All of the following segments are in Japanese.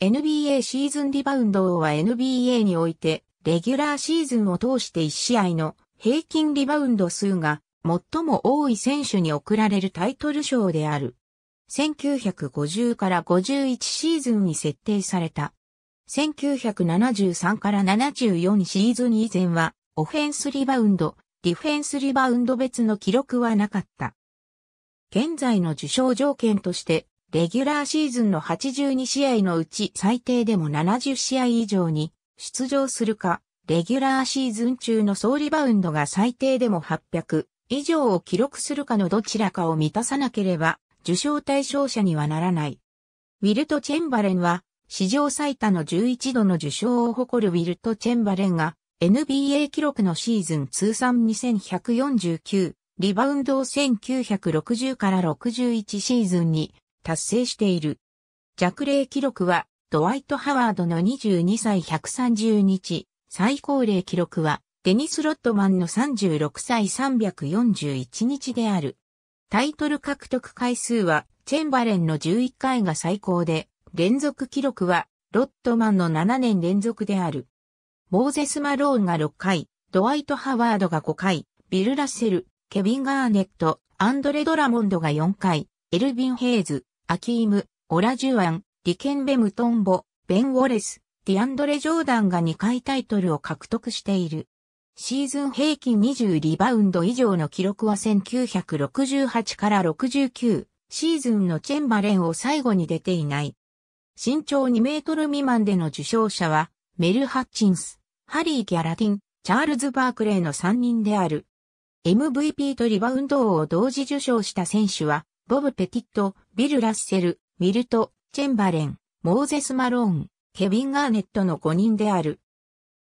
NBA シーズンリバウンド王は NBA において、レギュラーシーズンを通して1試合の平均リバウンド数が最も多い選手に贈られるタイトル賞である。1950から51シーズンに設定された。1973から74シーズン以前は、オフェンスリバウンド、ディフェンスリバウンド別の記録はなかった。現在の受賞条件として、レギュラーシーズンの82試合のうち最低でも70試合以上に出場するか、レギュラーシーズン中の総リバウンドが最低でも800以上を記録するかのどちらかを満たさなければ、受賞対象者にはならない。ウィルト・チェンバレンは、史上最多の11度の受賞を誇るウィルト・チェンバレンが、NBA 記録のシーズン通算2149、リバウンドを1960から61シーズンに達成している。弱齢記録は、ドワイト・ハワードの22歳130日、最高齢記録は、デニス・ロットマンの36歳341日である。タイトル獲得回数は、チェンバレンの11回が最高で、連続記録は、ロットマンの7年連続である。モーゼス・マローンが6回、ドワイト・ハワードが5回、ビル・ラッセル、ケビン・ガーネット、アンドレ・ドラモンドが4回、エルビン・ヘイズ、アキーム、オラジュアン、リケンベ・ムトンボ、ベン・ウォレス、ディアンドレ・ジョーダンが2回タイトルを獲得している。シーズン平均20リバウンド以上の記録は1968から69シーズンのチェンバレンを最後に出ていない。身長2メートル未満での受賞者はメル・ハッチンス、ハリー・ギャラティン、チャールズ・バークレーの3人である。MVP とリバウンド王を同時受賞した選手はボブ・ペティット、ビル・ラッセル、ミルト、チェンバレン、モーゼス・マローン、ケビン・ガーネットの5人である。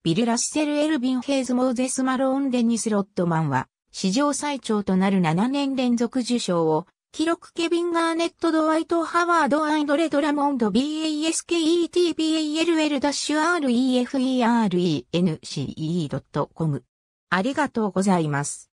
ビル・ラッセル・エルビン・ヘイズ・モーゼス・マローン・デニス・ロットマンは、史上最長となる7年連続受賞を、記録ケビン・ガーネット・ドワイト・ハワード・アイドレ・ドラモンド BASKETBALL-REFERENCE.com ありがとうございます。